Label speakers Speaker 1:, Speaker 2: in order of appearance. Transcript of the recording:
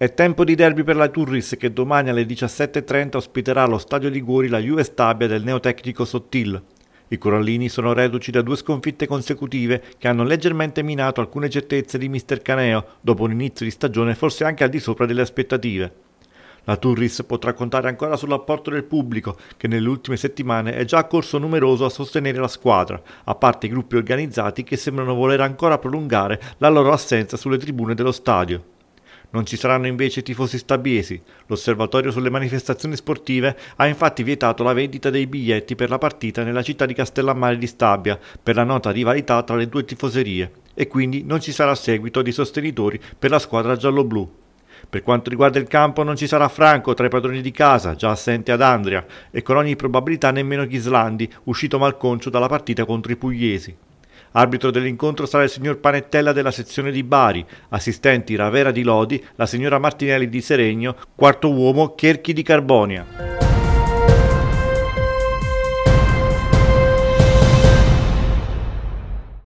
Speaker 1: È tempo di derby per la Turris che domani alle 17.30 ospiterà allo stadio di Liguori la Juve Stabia del neotecnico Sottil. I corallini sono reduci da due sconfitte consecutive che hanno leggermente minato alcune certezze di mister Caneo dopo un inizio di stagione forse anche al di sopra delle aspettative. La Turris potrà contare ancora sull'apporto del pubblico che nelle ultime settimane è già accorso numeroso a sostenere la squadra, a parte i gruppi organizzati che sembrano voler ancora prolungare la loro assenza sulle tribune dello stadio. Non ci saranno invece tifosi stabiesi. L'osservatorio sulle manifestazioni sportive ha infatti vietato la vendita dei biglietti per la partita nella città di Castellammare di Stabia per la nota rivalità tra le due tifoserie e quindi non ci sarà seguito di sostenitori per la squadra gialloblu. Per quanto riguarda il campo non ci sarà Franco tra i padroni di casa, già assente ad Andria, e con ogni probabilità nemmeno Ghislandi, uscito malconcio dalla partita contro i pugliesi. Arbitro dell'incontro sarà il signor Panettella della sezione di Bari, assistenti Ravera di Lodi, la signora Martinelli di Seregno, quarto uomo Cherchi di Carbonia.